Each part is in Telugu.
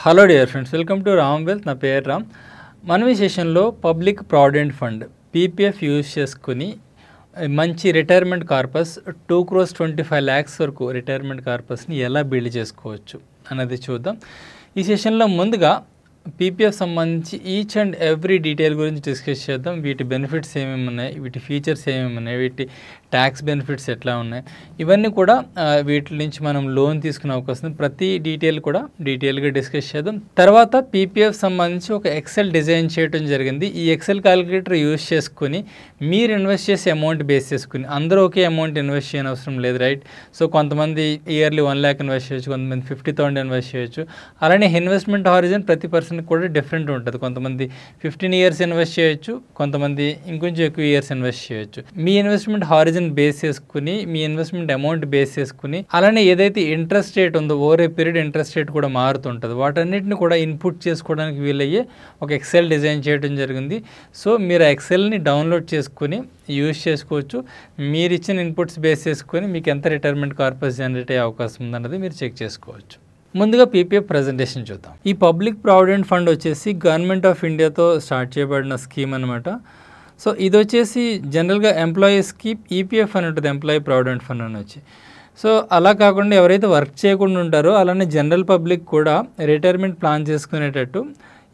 hello dear friends welcome to Ram wealth నా పేరు రామ్ మన విశేషంలో సెషన్లో public provident fund PPF use చేసుకుని మంచి retirement corpus two crores twenty five lakhs వరకు రిటైర్మెంట్ కార్పస్ని ఎలా బిల్డ్ చేసుకోవచ్చు అన్నది చూద్దాం ఈ సెషన్లో ముందుగా పీపీఎఫ్ సంబంధించి ఈచ్ అండ్ ఎవ్రీ డీటెయిల్ గురించి డిస్కస్ చేద్దాం వీటి బెనిఫిట్స్ ఏమేమి ఉన్నాయి వీటి ఫీచర్స్ ఏమేమి ఉన్నాయి వీటి ట్యాక్స్ బెనిఫిట్స్ ఎట్లా ఉన్నాయి ఇవన్నీ కూడా వీటి నుంచి మనం లోన్ తీసుకునే అవకాశం ప్రతి డీటెయిల్ కూడా డీటెయిల్గా డిస్కస్ చేద్దాం తర్వాత పీపీఎఫ్ సంబంధించి ఒక ఎక్సెల్ డిజైన్ చేయడం జరిగింది ఈ ఎక్సెల్ క్యాలిక్యులేటర్ యూజ్ చేసుకుని మీరు ఇన్వెస్ట్ చేసే అమౌంట్ బేస్ చేసుకుని అందరూ ఒకే అమౌంట్ ఇన్వెస్ట్ చేయని అవసరం లేదు రైట్ సో కొంతమంది ఇయర్లీ వన్ ల్యాక్ ఇన్వెస్ట్ చేయొచ్చు కొంతమంది ఫిఫ్టీ థౌసండ్ ఇన్వెస్ట్ చేయొచ్చు అలానే ఇన్వెస్ట్మెంట్ హారిజన్ ప్రతి పర్సన్కి కూడా డిఫరెంట్ ఉంటుంది కొంతమంది ఫిఫ్టీన్ ఇయర్స్ ఇన్వెస్ట్ చేయొచ్చు కొంతమంది ఇంకొంచెం ఎక్కువ ఇయర్స్ ఇన్వెస్ట్ చేయొచ్చు మీ ఇన్వెస్ట్మెంట్ హారిజన్ ప్రైస్ని బేస్ చేసుకుని మీ ఇన్వెస్ట్మెంట్ అమౌంట్ బేస్ చేసుకుని అలానే ఏదైతే ఇంట్రెస్ట్ రేట్ ఉందో ఓవరే పీరియడ్ ఇంట్రెస్ట్ రేట్ కూడా మారుతుంటుంది వాటన్నిటిని కూడా ఇన్పుట్ చేసుకోవడానికి వీలయ్యే ఒక ఎక్సెల్ డిజైన్ చేయడం జరిగింది సో మీరు ఎక్సెల్ని డౌన్లోడ్ చేసుకుని యూజ్ చేసుకోవచ్చు మీరు ఇచ్చిన ఇన్పుట్స్ బేస్ చేసుకొని మీకు ఎంత రిటైర్మెంట్ కార్పస్ జనరేట్ అయ్యే అవకాశం ఉందన్నది మీరు చెక్ చేసుకోవచ్చు ముందుగా పీపీఎఫ్ ప్రజెంటేషన్ చూద్దాం ఈ పబ్లిక్ ప్రావిడెంట్ ఫండ్ వచ్చేసి గవర్నమెంట్ ఆఫ్ ఇండియాతో స్టార్ట్ చేయబడిన స్కీమ్ అనమాట సో ఇది వచ్చేసి జనరల్గా ఎంప్లాయీస్కి ఈపీఎఫ్ e అని ఉంటుంది ఎంప్లాయీ ప్రావిడెంట్ ఫండ్ అని వచ్చి సో అలా కాకుండా ఎవరైతే వర్క్ చేయకుండా ఉంటారో అలానే జనరల్ పబ్లిక్ కూడా రిటైర్మెంట్ ప్లాన్ చేసుకునేటట్టు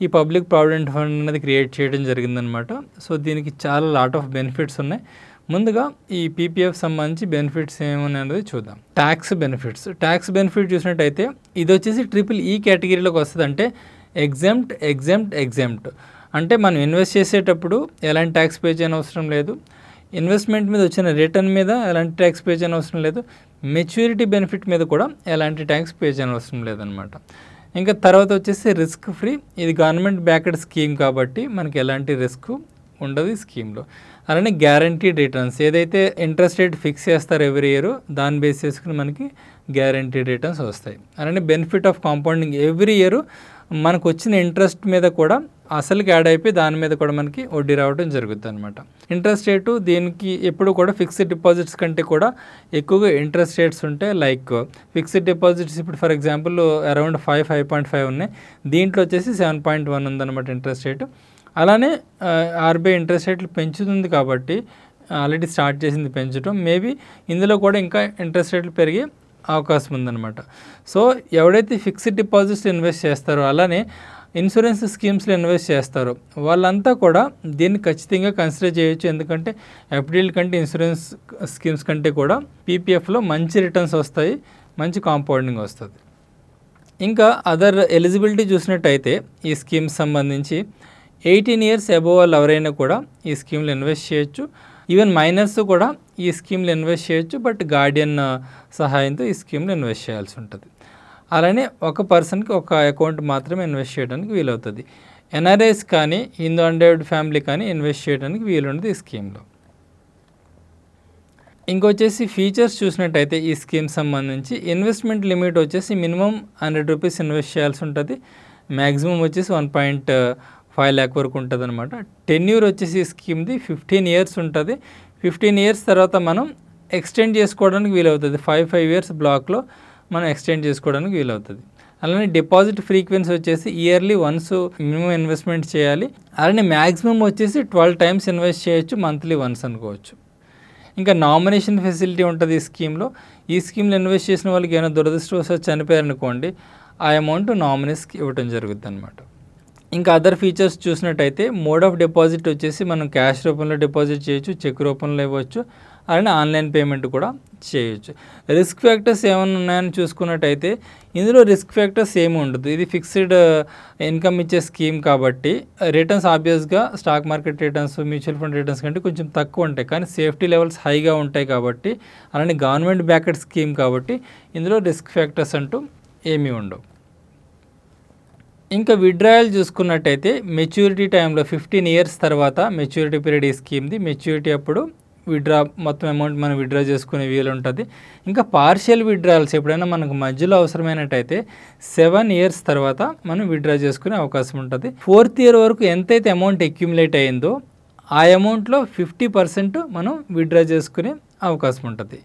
ఈ పబ్లిక్ ప్రావిడెంట్ ఫండ్ అనేది క్రియేట్ చేయడం జరిగిందనమాట సో దీనికి చాలా లాట్ ఆఫ్ బెనిఫిట్స్ ఉన్నాయి ముందుగా ఈ పీపీఎఫ్ సంబంధించి బెనిఫిట్స్ అనేది చూద్దాం ట్యాక్స్ బెనిఫిట్స్ ట్యాక్స్ బెనిఫిట్ చూసినట్టయితే ఇది వచ్చేసి ట్రిపుల్ ఈ కేటగిరీలోకి వస్తుంది అంటే ఎగ్జామ్ట్ ఎగ్జామ్ట్ ఎగ్జామ్ట్ అంటే మనం ఇన్వెస్ట్ చేసేటప్పుడు ఎలాంటి ట్యాక్స్ పే చేయని అవసరం లేదు ఇన్వెస్ట్మెంట్ మీద వచ్చిన రిటర్న్ మీద ఎలాంటి ట్యాక్స్ పే చేయని అవసరం లేదు మెచ్యూరిటీ బెనిఫిట్ మీద కూడా ఎలాంటి ట్యాక్స్ పే చేయని అవసరం లేదనమాట ఇంకా తర్వాత వచ్చేసి రిస్క్ ఫ్రీ ఇది గవర్నమెంట్ బ్యాక్డ్ స్కీమ్ కాబట్టి మనకి ఎలాంటి రిస్క్ ఉండదు ఈ స్కీమ్లో అలానే గ్యారంటీడ్ రిటర్న్స్ ఏదైతే ఇంట్రెస్ట్ రేట్ ఫిక్స్ చేస్తారు ఎవ్రీ ఇయర్ దాన్ని బేస్ చేసుకుని మనకి గ్యారంటీడ్ రిటర్న్స్ వస్తాయి అలానే benefit of compounding every year మనకు వచ్చిన ఇంట్రెస్ట్ మీద కూడా అసలుకి యాడ్ అయిపోయి దాని మీద కూడా మనకి వడ్డీ రావడం జరుగుతుంది అనమాట ఇంట్రెస్ట్ రేటు దీనికి ఎప్పుడు కూడా ఫిక్స్డ్ డిపాజిట్స్ కంటే కూడా ఎక్కువగా ఇంట్రెస్ట్ రేట్స్ ఉంటే లైక్ ఫిక్స్డ్ డిపాజిట్స్ ఇప్పుడు for example around five five point five ఉన్నాయి దీంట్లో వచ్చేసి సెవెన్ పాయింట్ వన్ ఉందన్నమాట ఇంట్రెస్ట్ రేటు అలానే ఆర్బీఐ ఇంట్రెస్ట్ రేట్లు పెంచుతుంది కాబట్టి ఆల్రెడీ స్టార్ట్ చేసింది పెంచడం మేబీ ఇందులో కూడా ఇంకా ఇంట్రెస్ట్ రేట్లు పెరిగి అవకాశం ఉందన్నమాట సో ఎవడైతే ఫిక్స్డ్ డిపాజిట్స్ ఇన్వెస్ట్ చేస్తారో అలానే ఇన్సూరెన్స్ స్కీమ్స్లో ఇన్వెస్ట్ చేస్తారు వాళ్ళంతా కూడా దీన్ని ఖచ్చితంగా కన్సిడర్ చేయొచ్చు ఎందుకంటే ఎఫ్డీల కంటే ఇన్సూరెన్స్ స్కీమ్స్ కంటే కూడా పీపీఎఫ్లో మంచి రిటర్న్స్ వస్తాయి మంచి కాంపౌండింగ్ వస్తుంది ఇంకా అదర్ ఎలిజిబిలిటీ చూసినట్టయితే ఈ స్కీమ్స్ సంబంధించి ఎయిటీన్ ఇయర్స్ అబోవ్ వాళ్ళు ఎవరైనా కూడా ఈ స్కీమ్లో ఇన్వెస్ట్ చేయొచ్చు ఈవెన్ మైనర్స్ కూడా ఈ స్కీమ్లో ఇన్వెస్ట్ చేయొచ్చు బట్ గార్డియన్ సహాయంతో ఈ స్కీమ్లో ఇన్వెస్ట్ చేయాల్సి ఉంటుంది అలానే ఒక పర్సన్కి ఒక అకౌంట్ మాత్రమే ఇన్వెస్ట్ చేయడానికి వీలవుతుంది ఎన్ఆర్ఐస్ కానీ హిందూ అండర్డ్ ఫ్యామిలీ కానీ ఇన్వెస్ట్ చేయడానికి వీలుండదు ఈ స్కీమ్లో ఇంకొచ్చేసి ఫీచర్స్ చూసినట్టయితే ఈ స్కీమ్ సంబంధించి ఇన్వెస్ట్మెంట్ లిమిట్ వచ్చేసి మినిమం హండ్రెడ్ రూపీస్ ఇన్వెస్ట్ చేయాల్సి ఉంటుంది మ్యాక్సిమం వచ్చేసి వన్ పాయింట్ ఫైవ్ ల్యాక్ వరకు ఉంటుంది అనమాట టెన్యూర్ వచ్చేసి ఈ స్కీమ్ది ఫిఫ్టీన్ ఇయర్స్ ఉంటుంది ఫిఫ్టీన్ ఇయర్స్ తర్వాత మనం ఎక్స్టెండ్ చేసుకోవడానికి వీలవుతుంది ఫైవ్ ఫైవ్ ఇయర్స్ బ్లాక్లో మనం ఎక్స్టెండ్ చేసుకోవడానికి వీలవుతుంది అలానే డిపాజిట్ ఫ్రీక్వెన్సీ వచ్చేసి ఇయర్లీ వన్స్ మినిమం ఇన్వెస్ట్మెంట్ చేయాలి అలానే మ్యాక్సిమం వచ్చేసి ట్వెల్వ్ టైమ్స్ ఇన్వెస్ట్ చేయొచ్చు మంత్లీ వన్స్ అనుకోవచ్చు ఇంకా నామినేషన్ ఫెసిలిటీ ఉంటుంది ఈ స్కీమ్లో ఈ స్కీమ్లో ఇన్వెస్ట్ చేసిన వాళ్ళకి ఏమైనా చనిపోయారు చనిపోయారనుకోండి ఆ అమౌంట్ నామినేస్కి ఇవ్వడం జరుగుతుంది అనమాట ఇంకా అదర్ ఫీచర్స్ చూసినట్టయితే మోడ్ ఆఫ్ డిపాజిట్ వచ్చేసి మనం క్యాష్ రూపంలో డిపాజిట్ చేయొచ్చు చెక్ రూపంలో ఇవ్వచ్చు అలానే ఆన్లైన్ పేమెంట్ కూడా చేయొచ్చు రిస్క్ ఫ్యాక్టర్స్ ఏమైనా ఉన్నాయని చూసుకున్నట్టయితే ఇందులో రిస్క్ ఫ్యాక్టర్స్ ఏమి ఉండదు ఇది ఫిక్స్డ్ uh, ఇన్కమ్ ఇచ్చే స్కీమ్ కాబట్టి uh, రిటర్న్స్ ఆబ్వియస్గా stock market returns mutual fund returns కంటే కొంచెం తక్కువ ఉంటాయి కానీ సేఫ్టీ లెవెల్స్ హైగా ఉంటాయి కాబట్టి అలానే గవర్నమెంట్ బ్యాకెట్ స్కీమ్ కాబట్టి ఇందులో రిస్క్ ఫ్యాక్టర్స్ అంటూ ఏమీ ఉండవు ఇంకా విడ్రాయల్ చూసుకున్నట్టయితే మెచ్యూరిటీ టైంలో ఫిఫ్టీన్ ఇయర్స్ తర్వాత మెచ్యూరిటీ పీరియడ్ ఈ స్కీమ్ది మెచ్యూరిటీ అప్పుడు విడ్రా మొత్తం అమౌంట్ మనం విడ్రా చేసుకునే వీలు ఉంటుంది ఇంకా పార్షియల్ విడ్రాల్స్ ఎప్పుడైనా మనకు మధ్యలో అవసరమైనట్టయితే సెవెన్ ఇయర్స్ తర్వాత మనం విడ్రా చేసుకునే అవకాశం ఉంటుంది ఫోర్త్ ఇయర్ వరకు ఎంతైతే అమౌంట్ అక్యుములేట్ అయిందో ఆ అమౌంట్లో ఫిఫ్టీ పర్సెంట్ మనం విడ్రా చేసుకునే అవకాశం ఉంటుంది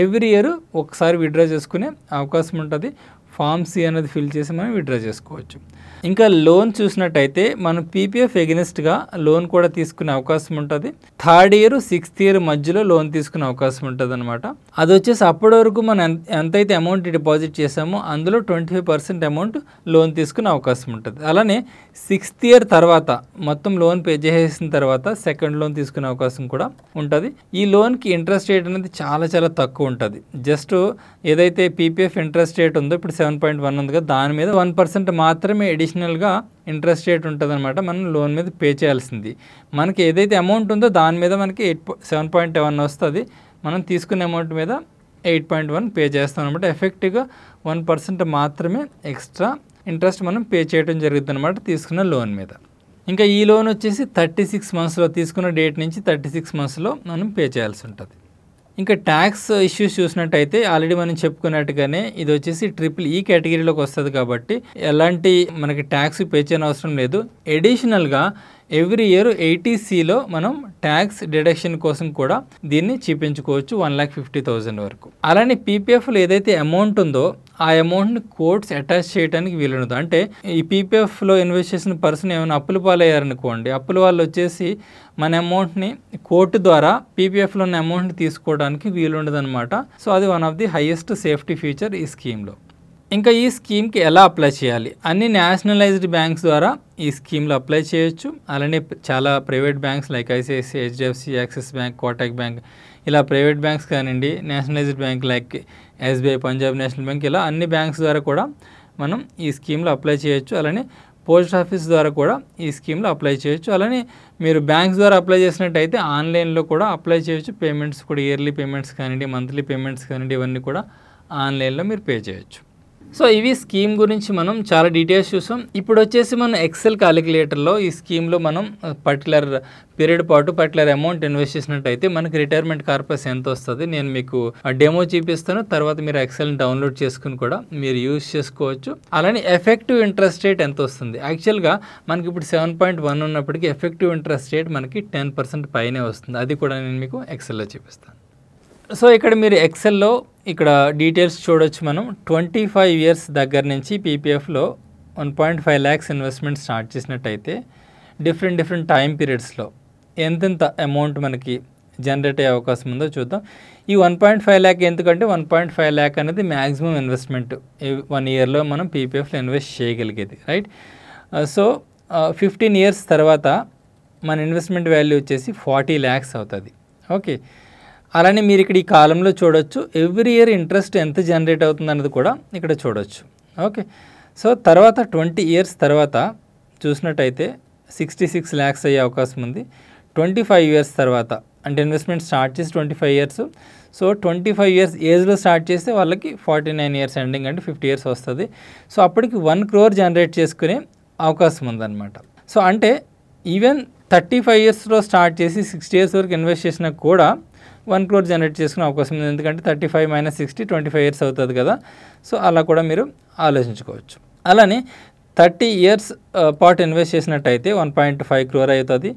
ఎవ్రీ ఇయర్ ఒకసారి విడ్రా చేసుకునే అవకాశం ఉంటుంది ఫామ్ సి అనేది ఫిల్ చేసి మనం విత్డ్రా చేసుకోవచ్చు ఇంకా లోన్ చూసినట్టయితే మనం పీపీఎఫ్ ఎగెనిస్ట్గా లోన్ కూడా తీసుకునే అవకాశం ఉంటుంది థర్డ్ ఇయర్ సిక్స్త్ ఇయర్ మధ్యలో లోన్ తీసుకునే అవకాశం ఉంటుంది అనమాట అది వచ్చేసి అప్పటి వరకు మనం ఎంతైతే అమౌంట్ డిపాజిట్ చేసామో అందులో twenty five percent amount loan తీసుకునే అవకాశం ఉంటుంది అలానే సిక్స్త్ ఇయర్ తర్వాత మొత్తం లోన్ పే చేసేసిన తర్వాత సెకండ్ లోన్ తీసుకునే అవకాశం కూడా ఉంటుంది ఈ లోన్కి ఇంట్రెస్ట్ రేట్ అనేది చాలా చాలా తక్కువ ఉంటుంది జస్ట్ ఏదైతే పీపీఎఫ్ ఇంట్రెస్ట్ రేట్ ఉందో ఇప్పుడు సెవెన్ పాయింట్ వన్ ఉంది కదా దాని మీద వన్ పర్సెంట్ మాత్రమే ఎడిషనల్గా ఇంట్రెస్ట్ రేట్ ఉంటుందన్నమాట మనం లోన్ మీద పే చేయాల్సింది మనకి ఏదైతే అమౌంట్ ఉందో దాని మీద మనకి ఎయిట్ సెవెన్ పాయింట్ వన్ వస్తుంది మనం తీసుకున్న అమౌంట్ మీద ఎయిట్ పాయింట్ వన్ పే చేస్తాం అనమాట ఎఫెక్టివ్గా వన్ పర్సెంట్ మాత్రమే ఎక్స్ట్రా ఇంట్రెస్ట్ మనం పే చేయడం జరుగుతుంది అనమాట తీసుకున్న లోన్ మీద ఇంకా ఈ లోన్ వచ్చేసి థర్టీ సిక్స్ మంత్స్లో తీసుకున్న డేట్ నుంచి థర్టీ సిక్స్ మంత్స్లో మనం పే చేయాల్సి ఉంటుంది ఇంకా ట్యాక్స్ ఇష్యూస్ చూసినట్టయితే ఆల్రెడీ మనం చెప్పుకున్నట్టుగానే ఇది వచ్చేసి ట్రిపుల్ ఈ కేటగిరీలోకి వస్తుంది కాబట్టి ఎలాంటి మనకి ట్యాక్స్ పే చేయని అవసరం లేదు ఎడిషనల్గా ఎవ్రీ ఇయర్ ఎయిటీసీలో మనం ట్యాక్స్ డిడక్షన్ కోసం కూడా దీన్ని చూపించుకోవచ్చు వన్ ల్యాక్ ఫిఫ్టీ థౌజండ్ వరకు అలానే పీపీఎఫ్లో ఏదైతే అమౌంట్ ఉందో ఆ అమౌంట్ని కోర్ట్స్ అటాచ్ చేయడానికి వీలుండదు అంటే ఈ పీపీఎఫ్లో ఇన్వెస్ట్ చేసిన పర్సన్ ఏమైనా అప్పులు పాలయ్యారనుకోండి అప్పుల వాళ్ళు వచ్చేసి మన అమౌంట్ని కోర్టు ద్వారా పీపీఎఫ్లో ఉన్న అమౌంట్ని తీసుకోవడానికి వీలుండదు అనమాట సో అది one of the highest safety feature ఈ స్కీమ్లో ఇంకా ఈ స్కీమ్కి ఎలా అప్లై చేయాలి అన్ని నేషనలైజ్డ్ బ్యాంక్స్ ద్వారా ఈ స్కీమ్లో అప్లై చేయొచ్చు అలానే చాలా private banks like ICICI HDFC Axis bank Kotak bank ఇలా ప్రైవేట్ బ్యాంక్స్ కానివ్వండి nationalised bank like SBI Punjab national bank ఇలా అన్ని బ్యాంక్స్ ద్వారా కూడా మనం ఈ స్కీమ్లో అప్లై చేయొచ్చు అలానే పోస్ట్ ఆఫీస్ ద్వారా కూడా ఈ స్కీమ్లో అప్లై చేయొచ్చు అలానే మీరు బ్యాంక్స్ ద్వారా అప్లై చేసినట్టయితే ఆన్లైన్లో కూడా అప్లై చేయొచ్చు పేమెంట్స్ కూడా ఇయర్లీ పేమెంట్స్ కానివ్వండి మంత్లీ పేమెంట్స్ కానివ్వండి ఇవన్నీ కూడా ఆన్లైన్లో మీరు పే చేయొచ్చు సో ఇవి స్కీమ్ గురించి మనం చాలా డీటెయిల్స్ చూసాం ఇప్పుడు వచ్చేసి మనం ఎక్సెల్ క్యాలిక్యులేటర్లో ఈ స్కీమ్లో మనం పర్టికులర్ పీరియడ్ పాటు పర్టికులర్ అమౌంట్ ఇన్వెస్ట్ చేసినట్టయితే మనకి రిటైర్మెంట్ కార్పస్ ఎంత వస్తుంది నేను మీకు డెమో చూపిస్తాను తర్వాత మీరు ఎక్సెల్ డౌన్లోడ్ చేసుకుని కూడా మీరు యూజ్ చేసుకోవచ్చు అలానే ఎఫెక్టివ్ ఇంట్రెస్ట్ రేట్ ఎంత వస్తుంది యాక్చువల్గా మనకి ఇప్పుడు సెవెన్ పాయింట్ వన్ ఉన్నప్పటికీ ఎఫెక్టివ్ ఇంట్రెస్ట్ రేట్ మనకి టెన్ పర్సెంట్ పైనే వస్తుంది అది కూడా నేను మీకు ఎక్సెల్లో చూపిస్తాను సో ఇక్కడ మీరు ఎక్సెల్లో ఇక్కడ డీటెయిల్స్ చూడొచ్చు మనం ట్వంటీ ఫైవ్ ఇయర్స్ దగ్గర నుంచి పీపీఎఫ్లో one point five lakhs investment start చేసినట్టయితే డిఫరెంట్ డిఫరెంట్ టైం పీరియడ్స్లో ఎంతెంత అమౌంట్ మనకి జనరేట్ అయ్యే అవకాశం ఉందో చూద్దాం ఈ వన్ పాయింట్ ఫైవ్ ల్యాక్ ఎందుకంటే వన్ పాయింట్ ఫైవ్ ల్యాక్ అనేది మ్యాక్సిమం ఇన్వెస్ట్మెంట్ వన్ ఇయర్లో మనం పీపీఎఫ్లో ఇన్వెస్ట్ చేయగలిగేది రైట్ సో ఫిఫ్టీన్ ఇయర్స్ తర్వాత మన ఇన్వెస్ట్మెంట్ వాల్యూ వచ్చేసి ఫార్టీ ల్యాక్స్ అవుతుంది ఓకే అలానే మీరు ఇక్కడ ఈ కాలంలో చూడొచ్చు ఎవ్రీ ఇయర్ ఇంట్రెస్ట్ ఎంత జనరేట్ అవుతుంది అన్నది కూడా ఇక్కడ చూడొచ్చు ఓకే సో తర్వాత ట్వంటీ ఇయర్స్ తర్వాత చూసినట్టయితే సిక్స్టీ సిక్స్ ల్యాక్స్ అయ్యే అవకాశం ఉంది ట్వంటీ ఫైవ్ ఇయర్స్ తర్వాత అంటే ఇన్వెస్ట్మెంట్ స్టార్ట్ చేసి twenty five years so twenty five years ఏజ్లో స్టార్ట్ చేస్తే వాళ్ళకి ఫార్టీ నైన్ ఇయర్స్ ఎండింగ్ అంటే ఫిఫ్టీ ఇయర్స్ వస్తుంది సో అప్పటికి వన్ క్రోర్ జనరేట్ చేసుకునే అవకాశం ఉందన్నమాట సో అంటే ఈవెన్ థర్టీ ఫైవ్ ఇయర్స్లో స్టార్ట్ చేసి సిక్స్టీ ఇయర్స్ వరకు ఇన్వెస్ట్ చేసినా కూడా వన్ క్రోర్ జనరేట్ చేసుకునే అవకాశం ఉంది ఎందుకంటే thirty five minus sixty twenty five years అవుతుంది కదా సో అలా కూడా మీరు ఆలోచించుకోవచ్చు అలానే థర్టీ ఇయర్స్ పాటు ఇన్వెస్ట్ చేసినట్టయితే వన్ పాయింట్ ఫైవ్ క్రోర్ అవుతుంది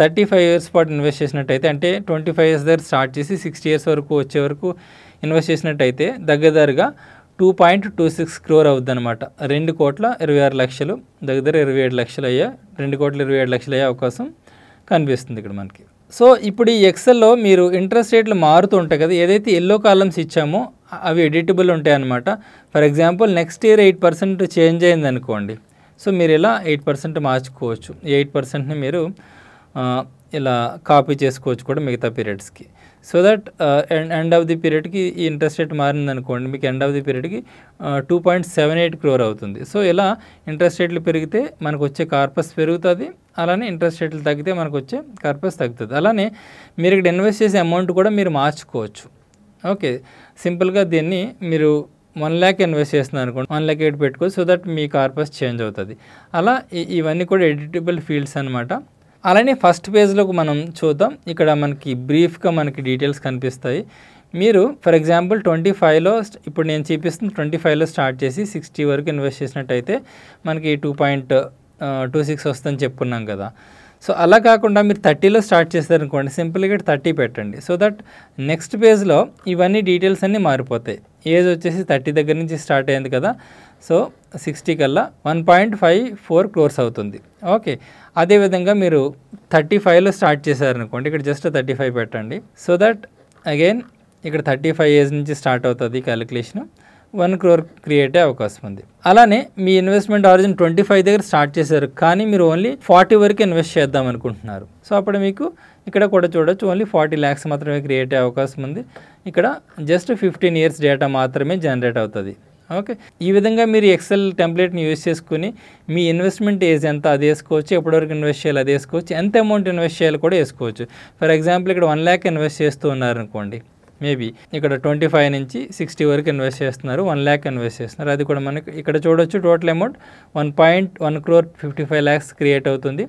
థర్టీ ఫైవ్ ఇయర్స్ పాటు ఇన్వెస్ట్ చేసినట్టయితే అంటే ట్వంటీ ఫైవ్ ఇయర్స్ దగ్గర స్టార్ట్ చేసి సిక్స్టీ ఇయర్స్ వరకు వచ్చే వరకు ఇన్వెస్ట్ చేసినట్టయితే దగ్గరగా two point two six crore అవుద్ది అనమాట రెండు కోట్ల ఇరవై ఆరు లక్షలు దగ్గర ఇరవై ఏడు లక్షలు అయ్యే రెండు కోట్ల ఇరవై ఏడు లక్షలు అయ్యే అవకాశం కనిపిస్తుంది ఇక్కడ మనకి సో ఇప్పుడు ఈ ఎక్సెల్లో మీరు ఇంట్రెస్ట్ రేట్లు మారుతూ ఉంటాయి కదా ఏదైతే ఎల్లో కాలమ్స్ ఇచ్చామో అవి ఎడిటబుల్ ఉంటాయి అనమాట for example next year eight percent change అయింది అనుకోండి సో మీరు ఇలా ఎయిట్ పర్సెంట్ మార్చుకోవచ్చు ఎయిట్ పర్సెంట్ని మీరు ఇలా కాపీ చేసుకోవచ్చు కూడా మిగతా పీరియడ్స్కి so that end of the పీరియడ్కి ఈ ఇంట్రెస్ట్ రేట్ మారింది అనుకోండి మీకు ఎండ్ ఆఫ్ ది పీరియడ్కి two point seven eight crore అవుతుంది సో ఇలా ఇంట్రెస్ట్ రేట్లు పెరిగితే మనకు వచ్చే కార్పస్ పెరుగుతుంది అలానే ఇంట్రెస్ట్ రేట్లు తగ్గితే మనకు వచ్చే కార్పస్ తగ్గుతుంది అలానే మీరు ఇక్కడ ఇన్వెస్ట్ చేసే అమౌంట్ కూడా మీరు మార్చుకోవచ్చు ఓకే సింపుల్గా దీన్ని మీరు వన్ ల్యాక్ ఇన్వెస్ట్ చేస్తున్నారు అనుకోండి వన్ ల్యాక్ ఎయిట్ పెట్టుకోవచ్చు సో దట్ మీ కార్పస్ చేంజ్ అవుతుంది అలా ఇవన్నీ కూడా ఎడిటబుల్ ఫీల్డ్స్ అనమాట అలానే ఫస్ట్ పేజ్లోకి మనం చూద్దాం ఇక్కడ మనకి బ్రీఫ్గా మనకి డీటెయిల్స్ కనిపిస్తాయి మీరు ఫర్ ఎగ్జాంపుల్ ట్వంటీ ఫైవ్లో ఇప్పుడు నేను చూపిస్తుంది ట్వంటీ ఫైవ్లో స్టార్ట్ చేసి సిక్స్టీ వరకు ఇన్వెస్ట్ చేసినట్టయితే మనకి టూ పాయింట్ టూ సిక్స్ వస్తుందని చెప్పుకున్నాం కదా సో అలా కాకుండా మీరు థర్టీలో స్టార్ట్ చేస్తారనుకోండి సింపుల్గా థర్టీ పెట్టండి సో దట్ నెక్స్ట్ పేజ్లో ఇవన్నీ డీటెయిల్స్ అన్నీ మారిపోతాయి ఏజ్ వచ్చేసి థర్టీ దగ్గర నుంచి స్టార్ట్ అయింది కదా సో సిక్స్టీ కల్లా one point five four crores అవుతుంది ఓకే అదేవిధంగా మీరు థర్టీ ఫైవ్లో స్టార్ట్ చేశారనుకోండి ఇక్కడ జస్ట్ థర్టీ ఫైవ్ పెట్టండి సో దట్ అగైన్ ఇక్కడ థర్టీ ఫైవ్ ఏజ్ నుంచి స్టార్ట్ అవుతుంది క్యాలిక్యులేషన్ వన్ క్రోర్ క్రియేట్ అయ్యే అవకాశం ఉంది అలానే మీ ఇన్వెస్ట్మెంట్ ఆరిజిన్ ట్వంటీ ఫైవ్ దగ్గర స్టార్ట్ చేశారు కానీ మీరు ఓన్లీ ఫార్టీ వరకు ఇన్వెస్ట్ చేద్దాం అనుకుంటున్నారు సో అప్పుడు మీకు ఇక్కడ కూడా చూడొచ్చు ఓన్లీ ఫార్టీ ల్యాక్స్ మాత్రమే క్రియేట్ అయ్యే అవకాశం ఉంది ఇక్కడ జస్ట్ ఫిఫ్టీన్ ఇయర్స్ డేటా మాత్రమే జనరేట్ అవుతుంది ఓకే ఈ విధంగా మీరు ఎక్సెల్ టెంప్లెట్ని యూజ్ చేసుకుని మీ ఇన్వెస్ట్మెంట్ ఏజ్ ఎంత అది వేసుకోవచ్చు ఎప్పటివరకు ఇన్వెస్ట్ చేయాలి అది వేసుకోవచ్చు ఎంత అమౌంట్ ఇన్వెస్ట్ చేయాలి కూడా వేసుకోవచ్చు ఫర్ ఎగ్జాంపుల్ ఇక్కడ వన్ ల్యాక్ ఇన్వెస్ట్ చేస్తూ ఉన్నారనుకోండి మేబీ ఇక్కడ ట్వంటీ ఫైవ్ నుంచి సిక్స్టీ వరకు ఇన్వెస్ట్ చేస్తున్నారు వన్ ల్యాక్ ఇన్వెస్ట్ చేస్తున్నారు అది కూడా మనకి ఇక్కడ చూడొచ్చు total amount one point one crore fifty five lakhs create అవుతుంది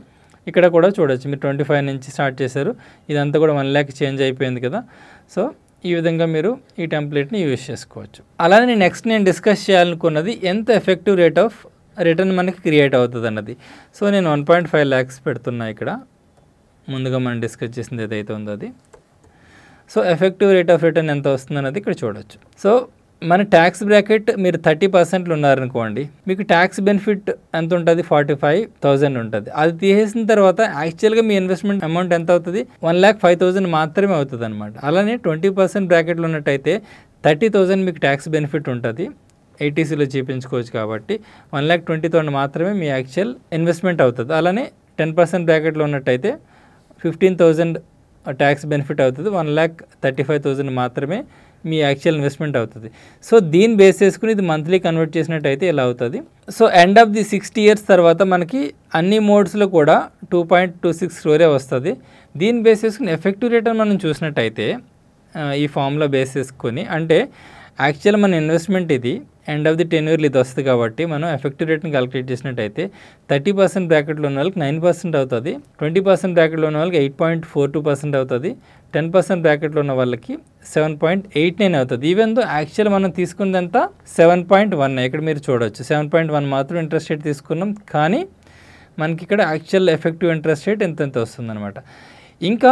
ఇక్కడ కూడా చూడొచ్చు మీరు ట్వంటీ ఫైవ్ నుంచి స్టార్ట్ చేశారు ఇదంతా కూడా వన్ ల్యాక్ చేంజ్ అయిపోయింది కదా సో ఈ విధంగా మీరు ఈ టెంప్లెట్ని యూజ్ చేసుకోవచ్చు అలానే నెక్స్ట్ నేను డిస్కస్ చేయాలనుకున్నది ఎంత ఎఫెక్టివ్ రేట్ ఆఫ్ రిటర్న్ మనకి క్రియేట్ అవుతుంది అన్నది సో నేను వన్ పాయింట్ ఫైవ్ ల్యాక్స్ పెడుతున్నా ఇక్కడ ముందుగా మనం డిస్కస్ చేసింది ఏదైతే ఉందో అది so effective rate of return ఎంత వస్తుంది అన్నది ఇక్కడ చూడవచ్చు సో మన ట్యాక్స్ బ్రాకెట్ మీరు థర్టీ పర్సెంట్లు ఉన్నారనుకోండి మీకు ట్యాక్స్ బెనిఫిట్ ఎంత ఉంటుంది ఫార్టీ ఫైవ్ థౌసండ్ ఉంటుంది అది తీసేసిన తర్వాత యాక్చువల్గా మీ ఇన్వెస్ట్మెంట్ అమౌంట్ ఎంత అవుతుంది వన్ ల్యాక్ ఫైవ్ థౌసండ్ మాత్రమే అవుతుంది అనమాట అలానే ట్వంటీ పర్సెంట్ బ్రాకెట్లో ఉన్నట్టయితే థర్టీ థౌసండ్ మీకు ట్యాక్స్ బెనిఫిట్ ఉంటుంది ఎయిటీసీలో చూపించుకోవచ్చు కాబట్టి వన్ ల్యాక్ ట్వంటీ థౌసండ్ మాత్రమే మీ యాక్చువల్ ఇన్వెస్ట్మెంట్ అవుతుంది అలానే టెన్ పర్సెంట్ బ్రాకెట్లో ఉన్నట్టయితే ఫిఫ్టీన్ థౌజండ్ ట్యాక్స్ బెనిఫిట్ అవుతుంది one lakh thirty five thousand మాత్రమే మీ యాక్చువల్ ఇన్వెస్ట్మెంట్ అవుతుంది సో దీని బేస్ చేసుకుని ఇది మంత్లీ కన్వర్ట్ చేసినట్టయితే ఇలా అవుతుంది so end of the sixty years తర్వాత మనకి అన్ని మోడ్స్లో కూడా టూ పాయింట్ టూ సిక్స్ స్టోరే వస్తుంది దీని బేస్ చేసుకుని ఎఫెక్టివ్ రిటర్న్ మనం చూసినట్టయితే ఈ ఫామ్లో బేస్ చేసుకొని అంటే యాక్చువల్ మన ఇన్వెస్ట్మెంట్ ఇది ఎండ్ ఆఫ్ ది టెన్యూర్లు ఇది వస్తుంది కాబట్టి మనం ఎఫెక్టివ్ రేట్ని క్యాలిక్యులేట్ చేసినట్టయితే థర్టీ పర్సెంట్ బ్రాకెట్లో ఉన్న వాళ్ళకి నైన్ పర్సెంట్ అవుతుంది ట్వంటీ పర్సెంట్ బ్రాకెట్లో ఉన్న వాళ్ళకి eight point four two percent అవుతుంది టెన్ పర్సెంట్ బ్రాకెట్లో ఉన్న వాళ్ళకి సెవెన్ పాయింట్ ఎయిట్ నైన్ అవుతుంది ఈవెన్ దో యాక్చువల్ మనం తీసుకున్నదంతా సెవెన్ పాయింట్ వన్ ఇక్కడ మీరు చూడవచ్చు సెవెన్ పాయింట్ వన్ మాత్రం ఇంట్రెస్ట్ రేట్ తీసుకున్నాం కానీ మనకి ఇక్కడ యాక్చువల్ ఎఫెక్టివ్ ఇంట్రెస్ట్ రేట్ ఎంత ఎంత వస్తుందన్నమాట ఇంకా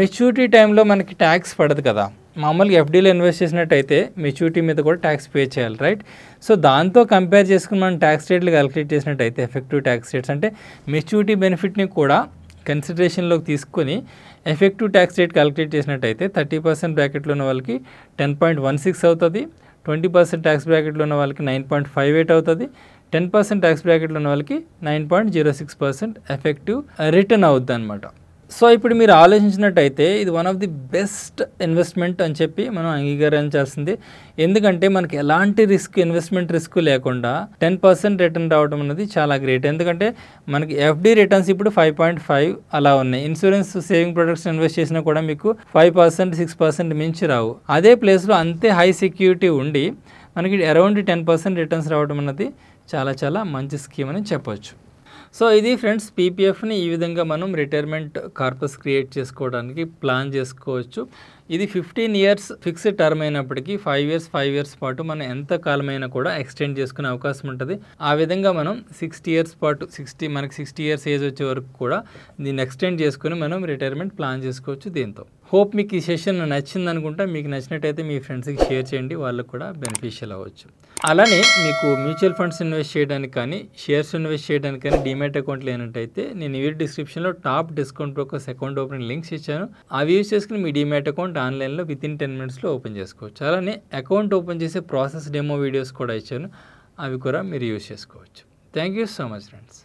మెచ్యూరిటీ టైంలో మనకి ట్యాక్స్ పడదు కదా మామూలుగా ఎఫ్డీలో ఇన్వెస్ట్ చేసినట్టయితే మెచ్యూరిటీ మీద కూడా ట్యాక్స్ పే చేయాలి రైట్ సో దాంతో కంపేర్ చేసుకుని మనం ట్యాక్స్ రేట్లు క్యాలిక్యులేట్ చేసినట్టయితే ఎఫెక్టివ్ ట్యాక్స్ రేట్స్ అంటే మెచ్యూరిటీ బెనిఫిట్ని కూడా కన్సిడరేషన్లోకి తీసుకొని ఎఫెక్టివ్ ట్యాక్స్ రేట్ క్యాలిక్యులేట్ చేసినట్టయితే థర్టీ పర్సెంట్ బ్రాకెట్లో ఉన్న వాళ్ళకి టెన్ పాయింట్ వన్ సిక్స్ అవుతుంది ట్వంటీ పర్సెంట్ ట్యాక్స్ బ్రాకెట్లో ఉన్న వాళ్ళకి నైన్ పాయింట్ ఫైవ్ ఎయిట్ అవుతుంది టెన్ పర్సెంట్ ట్యాక్స్ బ్రాకెట్లో ఉన్న వాళ్ళకి nine point zero six percent effective return అవుద్ది అనమాట సో ఇప్పుడు మీరు ఆలోచించినట్టయితే ఇది one of the best investment అని చెప్పి మనం అంగీకరించాల్సింది ఎందుకంటే మనకి ఎలాంటి రిస్క్ ఇన్వెస్ట్మెంట్ రిస్క్ లేకుండా టెన్ పర్సెంట్ రిటర్న్ రావడం అనేది చాలా గ్రేట్ ఎందుకంటే మనకి ఎఫ్డి రిటర్న్స్ ఇప్పుడు ఫైవ్ పాయింట్ ఫైవ్ అలా ఉన్నాయి ఇన్సూరెన్స్ సేవింగ్ ప్రొడక్ట్స్ ఇన్వెస్ట్ చేసినా కూడా మీకు ఫైవ్ పర్సెంట్ సిక్స్ పర్సెంట్ మించి రావు అదే ప్లేస్లో అంతే హై సెక్యూరిటీ ఉండి మనకి అరౌండ్ టెన్ పర్సెంట్ రిటర్న్స్ రావడం అన్నది చాలా చాలా మంచి స్కీమ్ అని చెప్పొచ్చు సో ఇది ఫ్రెండ్స్ పీపీఎఫ్ని ఈ విధంగా మనం రిటైర్మెంట్ కార్పస్ క్రియేట్ చేసుకోవడానికి ప్లాన్ చేసుకోవచ్చు ఇది ఫిఫ్టీన్ ఇయర్స్ ఫిక్స్డ్ టర్మ్ అయినప్పటికీ ఫైవ్ ఇయర్స్ ఫైవ్ ఇయర్స్ పాటు మనం ఎంత కాలమైనా కూడా ఎక్స్టెండ్ చేసుకునే అవకాశం ఉంటుంది ఆ విధంగా మనం సిక్స్టీ ఇయర్స్ పాటు సిక్స్టీ మనకి సిక్స్టీ ఇయర్స్ ఏజ్ వచ్చే వరకు కూడా దీన్ని ఎక్స్టెండ్ చేసుకుని మనం రిటైర్మెంట్ ప్లాన్ చేసుకోవచ్చు దీంతో హోప్ మీకు ఈ సెషన్ నచ్చింది అనుకుంటా మీకు నచ్చినట్టయితే మీ ఫ్రెండ్స్కి షేర్ చేయండి వాళ్ళకు కూడా బెనిఫిషియల్ అవ్వచ్చు అలానే మీకు మ్యూచువల్ ఫండ్స్ ఇన్వెస్ట్ చేయడానికి కానీ షేర్స్ ఇన్వెస్ట్ చేయడానికి కానీ డిమేట్ అకౌంట్ లేనట్టయితే నేను వీడియో డిస్క్రిప్షన్లో top discount brokers account opening links ఇచ్చాను అవి యూజ్ చేసుకుని మీ డిమేట్ అకౌంట్ ఆన్లైన్లో విత్ ఇన్ టెన్ మినిట్స్లో ఓపెన్ చేసుకోవచ్చు అలానే అకౌంట్ ఓపెన్ చేసే ప్రాసెస్ డెమో వీడియోస్ కూడా ఇచ్చాను అవి కూడా మీరు యూజ్ చేసుకోవచ్చు thank you so much friends